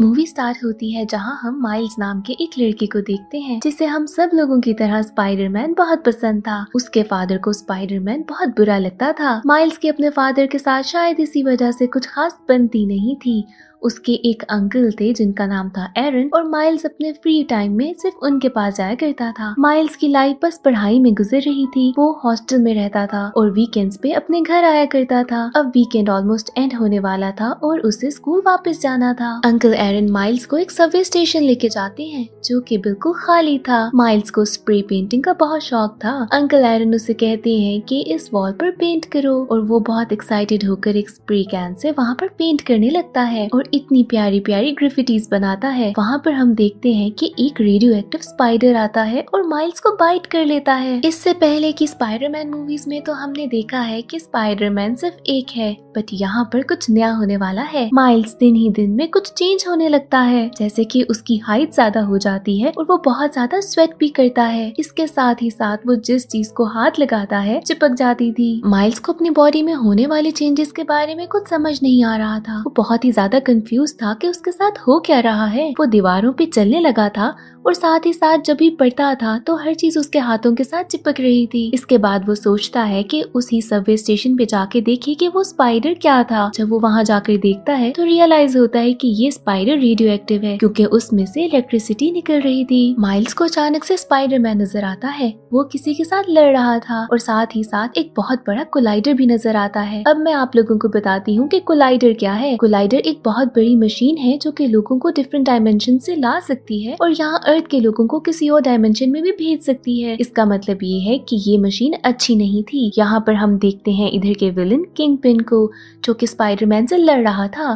Movie start होती है जहां हम माइल्स नाम के एक लड़के को देखते हैं जिसे हम सब लोगों की तरह स्पाइडरमैन बहुत पसंद था उसके फादर को स्पाइडरमैन बहुत बुरा लगता था माइल्स के अपने फादर के साथ शायद इसी वजह से कुछ खास बनती नहीं थी उसके एक अंकल थे जिनका नाम था एरन और माइल्स अपने फ्री टाइम में सिर्फ उनके पास जाया करता था माइल्स की लाइफ बस पढ़ाई में गुजर रही थी वो हॉस्टल में रहता था और वीकेंड्स पे अपने घर आया करता था अब वीकेंड ऑलमोस्ट एंड होने वाला था और उसे स्कूल वापस जाना था अंकल एरन माइल्स को एक सब्वे स्टेशन लेके जाते हैं जो कि बिल्कुल खाली था माइल्स को स्प्रे पेंटिंग का बहुत शौक था अंकल एरन उसे कहते हैं कि इस वॉल पर पेंट करो और वो बहुत एक्साइटेड होकर एक स्प्रे कैन से वहाँ पर पेंट करने लगता है और इतनी प्यारी प्यारी ग्रिफिटीज बनाता है वहाँ पर हम देखते हैं कि एक रेडियो एक्टिव स्पाइडर आता है और माइल्स को बाइट कर लेता है इससे पहले की स्पाइडरमैन मूवीज में तो हमने देखा है की स्पाइडरमैन सिर्फ एक है बट यहाँ पर कुछ नया होने वाला है माइल्स दिन ही दिन में कुछ चेंज होने लगता है जैसे की उसकी हाइट ज्यादा हो जाती है और वो बहुत ज्यादा स्वेट भी करता है इसके साथ ही साथ वो जिस चीज को हाथ लगाता है चिपक जाती थी माइल्स को अपनी बॉडी में होने वाले चेंजेस के बारे में कुछ समझ नहीं आ रहा था वो बहुत ही ज्यादा कंफ्यूज था कि उसके साथ हो क्या रहा है वो दीवारों पे चलने लगा था और साथ ही साथ जब भी पढ़ता था तो हर चीज उसके हाथों के साथ चिपक रही थी इसके बाद वो सोचता है कि उसी सबवे स्टेशन पे जाके देखे कि वो स्पाइडर क्या था जब वो वहाँ जाकर देखता है तो रियलाइज होता है कि ये स्पाइडर रेडियो एक्टिव है क्योंकि उसमें से इलेक्ट्रिसिटी निकल रही थी माइल्स को अचानक से मैन नजर आता है वो किसी के साथ लड़ रहा था और साथ ही साथ एक बहुत बड़ा कोलाइडर भी नजर आता है अब मैं आप लोगों को बताती हूँ की कोलाइडर क्या है कोलाइडर एक बहुत बड़ी मशीन है जो की लोगों को डिफरेंट डायमेंशन से ला सकती है और यहाँ अर्थ के लोगों को किसी और डायमेंशन में भी भेज सकती है इसका मतलब ये है कि ये मशीन अच्छी नहीं थी यहाँ पर हम देखते हैं इधर के विलन किंग पिन को जो कि स्पाइडरमैन से लड़ रहा था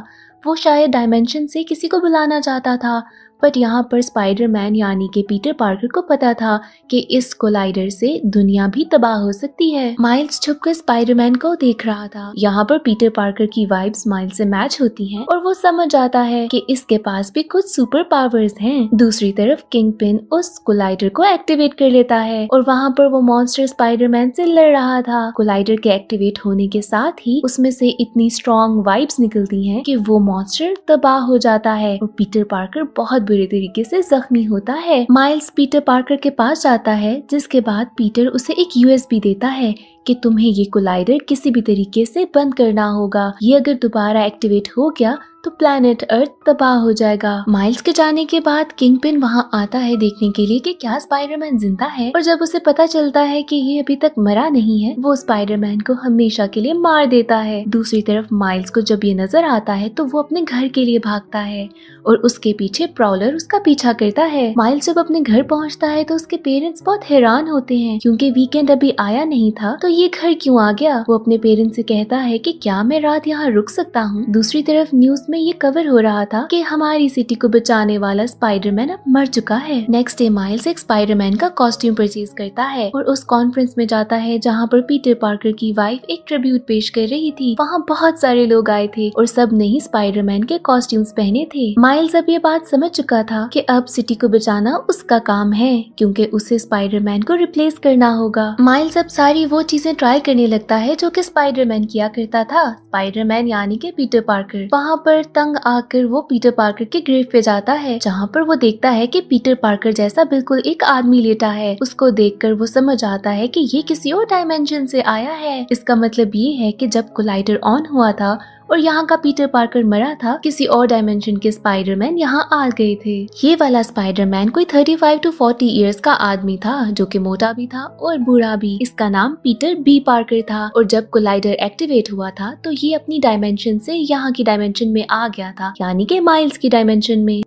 वो शायद डायमेंशन से किसी को बुलाना चाहता था बट यहाँ पर स्पाइडरमैन यानी कि पीटर पार्कर को पता था कि इस कोलाइडर से दुनिया भी तबाह हो सकती है माइल्स छुपकर स्पाइडरमैन को देख रहा था यहाँ पर पीटर पार्कर की वाइब्स माइल्स से मैच होती हैं और वो समझ आता है कि इसके पास भी कुछ सुपर पावर्स हैं। दूसरी तरफ किंग पिन उस कोलाइडर को एक्टिवेट कर लेता है और वहाँ पर वो मॉन्स्टर मैन से लड़ रहा था कोलाइडर के एक्टिवेट होने के साथ ही उसमें से इतनी स्ट्रॉन्ग वाइब्स निकलती है की वो मॉन्स्टर तबाह हो जाता है और पीटर पार्कर बहुत बुरे तरीके से जख्मी होता है माइल्स पीटर पार्कर के पास जाता है जिसके बाद पीटर उसे एक यूएसबी देता है कि तुम्हें ये कोलाइडर किसी भी तरीके से बंद करना होगा ये अगर दोबारा एक्टिवेट हो गया तो प्लानट अर्थ तबाह हो जाएगा माइल्स के जाने के बाद किंग पिन वहाँ आता है देखने के लिए कि क्या स्पाइडरमैन जिंदा है और जब उसे पता चलता है कि ये अभी तक मरा नहीं है वो स्पाइडरमैन को हमेशा के लिए मार देता है दूसरी तरफ माइल्स को जब ये नजर आता है तो वो अपने घर के लिए भागता है और उसके पीछे प्रॉलर उसका पीछा करता है माइल्स जब अपने घर पहुँचता है तो उसके पेरेंट्स बहुत हैरान होते हैं क्यूँकी वीकेंड अभी आया नहीं था तो ये घर क्यूँ आ गया वो अपने पेरेंट्स से कहता है की क्या मैं रात यहाँ रुक सकता हूँ दूसरी तरफ न्यूज में में ये कवर हो रहा था कि हमारी सिटी को बचाने वाला स्पाइडरमैन अब मर चुका है नेक्स्ट डे माइल्स एक स्पाइडरमैन का कॉस्ट्यूम परचेज करता है और उस कॉन्फ्रेंस में जाता है जहाँ पर पीटर पार्कर की वाइफ एक ट्रिब्यूट पेश कर रही थी वहाँ बहुत सारे लोग आए थे और सब ने ही स्पाइडरमैन के कॉस्ट्यूम पहने थे माइल्स अब ये बात समझ चुका था कि अब सिटी को बचाना उसका काम है क्योंकि उसे स्पाइडरमैन को रिप्लेस करना होगा माइल्स अब सारी वो चीजें ट्राई करने लगता है जो कि स्पाइडरमैन किया करता था स्पाइडरमैन यानी कि पीटर पार्कर वहाँ पर तंग आकर वो पीटर पार्कर के ग्रेव पे जाता है जहाँ पर वो देखता है कि पीटर पार्कर जैसा बिल्कुल एक आदमी लेटा है उसको देखकर वो समझ आता है कि ये किसी और डायमेंशन से आया है इसका मतलब ये है कि जब कोलाइडर ऑन हुआ था और यहाँ का पीटर पार्कर मरा था किसी और डायमेंशन के स्पाइडरमैन यहाँ आ गए थे ये वाला स्पाइडरमैन कोई 35 टू फोर्टी ईयर्स का आदमी था जो कि मोटा भी था और बूढ़ा भी इसका नाम पीटर बी पार्कर था और जब कोलाइडर एक्टिवेट हुआ था तो ये अपनी डायमेंशन से यहाँ की डायमेंशन में आ गया था यानी के माइल्स की डायमेंशन में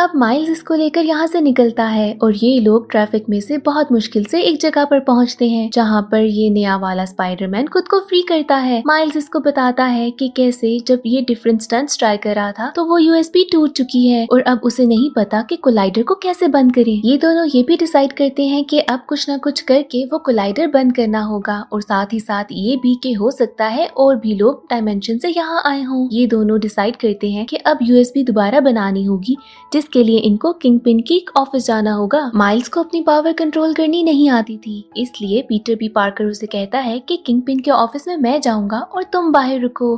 अब माइल्स इसको लेकर यहाँ से निकलता है और ये लोग ट्रैफिक में से बहुत मुश्किल से एक जगह पर पहुँचते हैं जहाँ पर ये नया वाला स्पाइडरमैन खुद को फ्री करता है माइल्स इसको बताता है कि कैसे जब ये डिफरेंट स्टंट्स ट्राई कर रहा था तो वो यूएसबी टूट चुकी है और अब उसे नहीं पता की कोलाइडर को कैसे बंद करे ये दोनों ये भी डिसाइड करते हैं की अब कुछ न कुछ करके वो कोलाइडर बंद करना होगा और साथ ही साथ ये भी के हो सकता है और भी लोग डायमेंशन से यहाँ आए हों ये दोनों डिसाइड करते हैं कि अब यूएसबी दोबारा बनानी होगी जिस इसके लिए इनको किंग पिन की ऑफिस जाना होगा माइल्स को अपनी पावर कंट्रोल करनी नहीं आती थी इसलिए पीटर बी पार्कर उसे कहता है कि किंग पिन के ऑफिस में मैं जाऊंगा और तुम बाहर रुको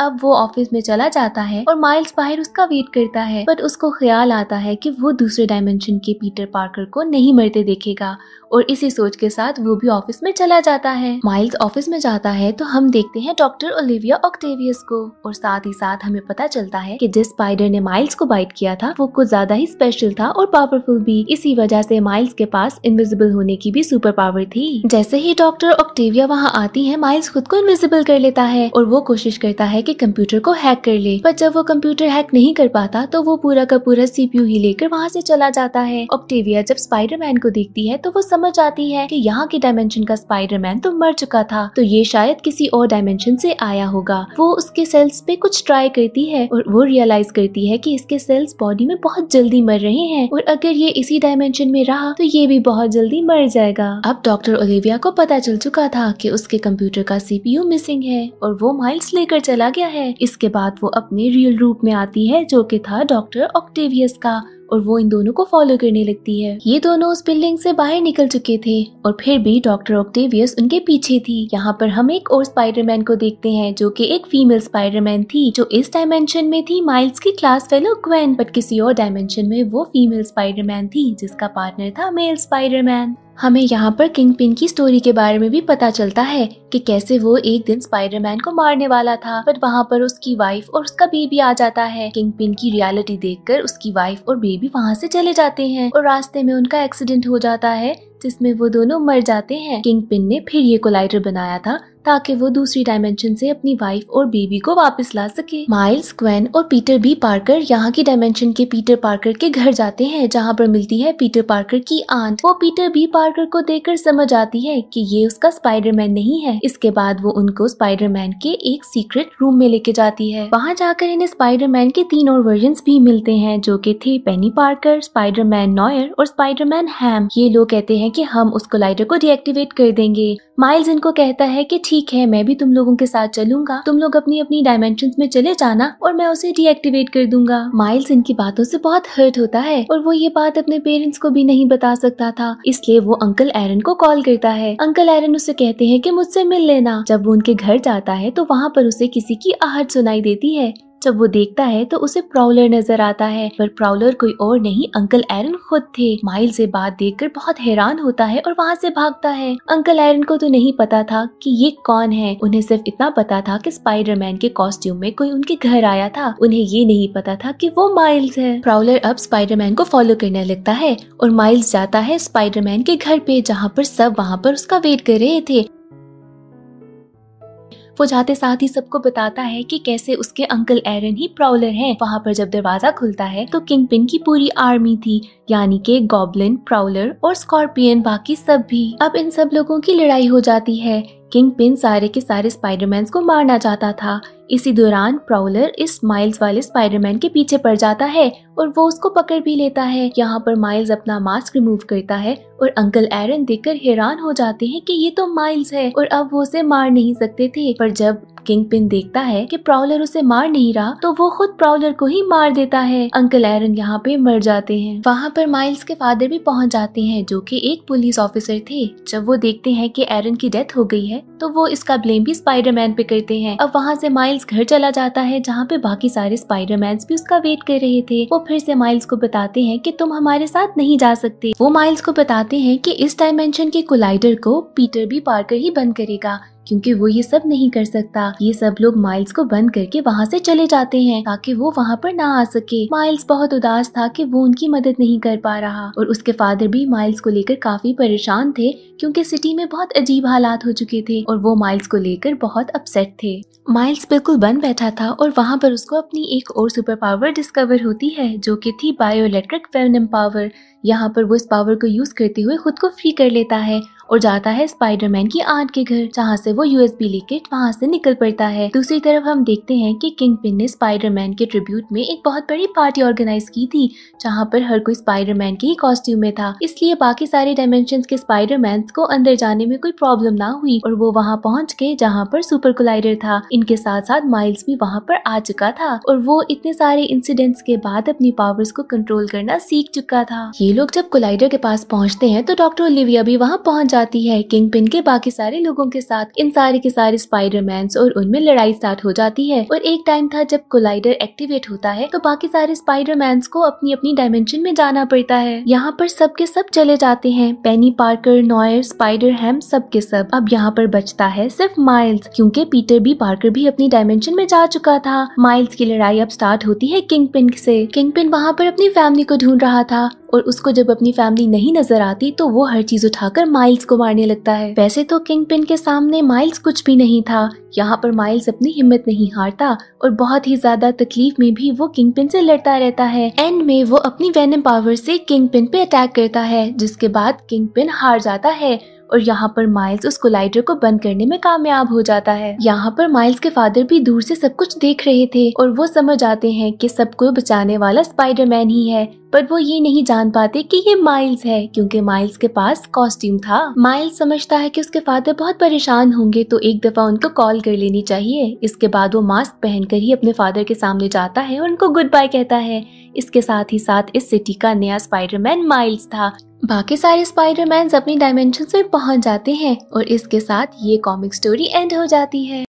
अब वो ऑफिस में चला जाता है और माइल्स बाहर उसका वेट करता है बट उसको ख्याल आता है कि वो दूसरे डायमेंशन के पीटर पार्कर को नहीं मरते देखेगा और इसी सोच के साथ वो भी ऑफिस में चला जाता है माइल्स ऑफिस में जाता है तो हम देखते हैं डॉक्टर ओलिविया ऑक्टेवियस को और साथ ही साथ हमें पता चलता है कि जिस स्पाइडर ने माइल्स को बाइट किया था वो कुछ ज्यादा ही स्पेशल था और पावरफुल भी इसी वजह से माइल्स के पास इनविजिबल होने की भी सुपर पावर थी जैसे ही डॉक्टर ऑक्टेविया वहाँ आती है माइल्स खुद को इनविजिबल कर लेता है और वो कोशिश करता है के कंप्यूटर को हैक कर ले पर जब वो कंप्यूटर हैक नहीं कर पाता तो वो पूरा का पूरा सीपीयू ही लेकर वहाँ से चला जाता है ऑक्टेविया जब स्पाइडरमैन को देखती है तो वो समझ आती है कि यहाँ के डायमेंशन का स्पाइडरमैन तो मर चुका था तो ये शायद किसी और डायमेंशन से आया होगा वो उसके सेल्स पे कुछ ट्राई करती है और वो रियलाइज करती है कि इसके सेल्स बॉडी में बहुत जल्दी मर रहे हैं और अगर ये इसी डायमेंशन में रहा तो ये भी बहुत जल्दी मर जाएगा अब डॉक्टर ओलिविया को पता चल चुका था कि उसके कंप्यूटर का सीपीयू मिसिंग है और वो माइल्स लेकर चला गया है इसके बाद वो अपने रियल रूप में आती है जो की था डॉक्टर ऑक्टेवियस का और वो इन दोनों को फॉलो करने लगती है ये दोनों उस बिल्डिंग से बाहर निकल चुके थे और फिर भी डॉक्टर ऑक्टेवियस उनके पीछे थी यहाँ पर हम एक और स्पाइडरमैन को देखते हैं जो कि एक फीमेल स्पाइडरमैन थी जो इस डायमेंशन में थी माइल्स की क्लास फेलो क्वेन बट किसी और डायमेंशन में वो फीमेल स्पाइडरमैन थी जिसका पार्टनर था मेल स्पाइडरमैन हमें यहाँ पर किंग पिन की स्टोरी के बारे में भी पता चलता है कि कैसे वो एक दिन स्पाइडरमैन को मारने वाला था बट वहाँ पर उसकी वाइफ और उसका बेबी आ जाता है किंग पिन की रियलिटी देखकर उसकी वाइफ और बेबी वहाँ से चले जाते हैं और रास्ते में उनका एक्सीडेंट हो जाता है जिसमें वो दोनों मर जाते हैं किंग पिन ने फिर ये कोलाइडर बनाया था ताकि वो दूसरी डायमेंशन से अपनी वाइफ और बेबी को वापस ला सके माइल्स क्वेन और पीटर बी पार्कर यहाँ की डायमेंशन के पीटर पार्कर के घर जाते हैं जहाँ पर मिलती है पीटर पार्कर की आंट वो पीटर बी पार्कर को देखकर समझ आती है कि ये उसका स्पाइडरमैन नहीं है इसके बाद वो उनको स्पाइडरमैन के एक सीक्रेट रूम में लेके जाती है वहाँ जाकर इन्हें स्पाइडरमैन के तीन और वर्जन भी मिलते हैं जो की थे पेनी पार्कर स्पाइडरमैन नॉयर और स्पाइडरमैन हैम ये लोग कहते हैं की हम उस कोलाइडर को डीएक्टिवेट कर देंगे माइल्स इनको कहता है की ठीक ठीक है मैं भी तुम लोगों के साथ चलूंगा तुम लोग अपनी अपनी डायमेंशन में चले जाना और मैं उसे डीएक्टिवेट कर दूंगा माइल्स इनकी बातों से बहुत हर्ट होता है और वो ये बात अपने पेरेंट्स को भी नहीं बता सकता था इसलिए वो अंकल एरन को कॉल करता है अंकल एरन उसे कहते हैं कि मुझसे मिल लेना जब वो उनके घर जाता है तो वहाँ पर उसे किसी की आहट सुनाई देती है जब वो देखता है तो उसे प्राउलर नजर आता है पर प्राउलर कोई और नहीं अंकल एरन खुद थे माइल से बात कर बहुत हैरान होता है और वहाँ से भागता है अंकल एरन को तो नहीं पता था कि ये कौन है उन्हें सिर्फ इतना पता था कि स्पाइडरमैन के कॉस्ट्यूम में कोई उनके घर आया था उन्हें ये नहीं पता था कि वो माइल्स है प्राउलर अब स्पाइडरमैन को फॉलो करने लगता है और माइल्स जाता है स्पाइडरमैन के घर पे जहाँ पर सब वहाँ पर उसका वेट कर रहे थे वो जाते साथ ही सबको बताता है कि कैसे उसके अंकल एरन ही प्राउलर हैं। वहाँ पर जब दरवाजा खुलता है तो किंग पिन की पूरी आर्मी थी यानी के गॉबलिन प्राउलर और स्कॉर्पियन बाकी सब भी अब इन सब लोगों की लड़ाई हो जाती है किंग पिन सारे के सारे स्पाइडरमैन को मारना चाहता था इसी दौरान प्राउलर इस माइल्स वाले स्पाइडरमैन के पीछे पड़ जाता है और वो उसको पकड़ भी लेता है यहाँ पर माइल्स अपना मास्क रिमूव करता है और अंकल एरन देखकर हैरान हो जाते हैं कि ये तो माइल्स है और अब वो उसे मार नहीं सकते थे पर जब किंग पिन देखता है कि प्राउलर उसे मार नहीं रहा तो वो खुद प्राउलर को ही मार देता है अंकल एरन यहाँ पे मर जाते हैं वहाँ पर माइल्स के फादर भी पहुँच जाते हैं जो कि एक पुलिस ऑफिसर थे जब वो देखते हैं कि एरन की डेथ हो गई है तो वो इसका ब्लेम भी स्पाइडरमैन पे करते हैं अब वहाँ से माइल्स घर चला जाता है जहाँ पे बाकी सारे स्पाइडरमैन भी उसका वेट कर रहे थे वो फिर से माइल्स को बताते हैं कि तुम हमारे साथ नहीं जा सकते वो माइल्स को बताते हैं कि इस डायमेंशन के कोलाइडर को पीटर भी पार्कर ही बंद करेगा क्योंकि वो ये सब नहीं कर सकता ये सब लोग माइल्स को बंद करके वहाँ से चले जाते हैं ताकि वो वहाँ पर ना आ सके माइल्स बहुत उदास था कि वो उनकी मदद नहीं कर पा रहा और उसके फादर भी माइल्स को लेकर काफी परेशान थे क्योंकि सिटी में बहुत अजीब हालात हो चुके थे और वो माइल्स को लेकर बहुत अपसेट थे माइल्स बिल्कुल बंद बैठा था और वहाँ पर उसको अपनी एक और सुपर पावर डिस्कवर होती है जो कि थी बायो इलेक्ट्रिक पावर यहाँ पर वो इस पावर को यूज करते हुए खुद को फ्री कर लेता है और जाता है स्पाइडरमैन की आंट के घर जहाँ से वो यूएसबी लेके वहाँ से निकल पड़ता है दूसरी तरफ हम देखते हैं कि किंग पिन ने स्पाइडरमैन के ट्रिब्यूट में एक बहुत बड़ी पार्टी ऑर्गेनाइज की थी जहाँ पर हर कोई स्पाइडरमैन के ही कॉस्ट्यूम में था इसलिए बाकी सारे डायमेंशन के स्पाइडरमैन को अंदर जाने में कोई प्रॉब्लम ना हुई और वो वहाँ पहुँच के जहाँ पर सुपर कोलाइडर था इनके साथ साथ माइल्स भी वहाँ पर आ चुका था और वो इतने सारे इंसिडेंट्स के बाद अपनी पावर्स को कंट्रोल करना सीख चुका था ये लोग जब कोलाइडर के पास पहुँचते हैं तो डॉक्टर ओलिविया भी वहाँ पहुँच जाते जाती है किंग पिन के बाकी सारे लोगों के साथ इन सारे के सारे मैं और उनमें लड़ाई स्टार्ट हो जाती है और एक टाइम था जब कोलाइडर एक्टिवेट होता है तो बाकी सारे स्पाइडरमैन्स को अपनी अपनी डायमेंशन में जाना पड़ता है यहाँ पर सब के सब चले जाते हैं Penny Parker Noir Spider Ham सब के सब अब यहाँ पर बचता है सिर्फ माइल्स क्योंकि पीटर भी पार्कर भी अपनी डायमेंशन में जा चुका था माइल्स की लड़ाई अब स्टार्ट होती है किंग पिन से किंग पिन वहाँ पर अपनी फैमिली को ढूंढ रहा था और उसको जब अपनी फैमिली नहीं नजर आती तो वो हर चीज उठाकर माइल्स माइल्स को मारने लगता है वैसे तो किंग पिन के सामने माइल्स कुछ भी नहीं था यहाँ पर माइल्स अपनी हिम्मत नहीं हारता और बहुत ही ज्यादा तकलीफ में भी वो किंग पिन से लड़ता रहता है एंड में वो अपनी वेनम पावर से किंग पिन पे अटैक करता है जिसके बाद किंग पिन हार जाता है और यहाँ पर माइल्स उस कोलाइडर को बंद करने में कामयाब हो जाता है यहाँ पर माइल्स के फादर भी दूर से सब कुछ देख रहे थे और वो समझ आते हैं कि सबको बचाने वाला स्पाइडरमैन ही है पर वो ये नहीं जान पाते कि ये माइल्स है क्योंकि माइल्स के पास कॉस्ट्यूम था माइल्स समझता है कि उसके फादर बहुत परेशान होंगे तो एक दफा उनको कॉल कर लेनी चाहिए इसके बाद वो मास्क पहनकर ही अपने फादर के सामने जाता है और उनको गुड बाय कहता है इसके साथ ही साथ इस सिटी का नया स्पाइडरमैन माइल्स था बाकी सारे स्पाइडरमैन अपनी डायमेंशन में पहुंच जाते हैं और इसके साथ ये कॉमिक स्टोरी एंड हो जाती है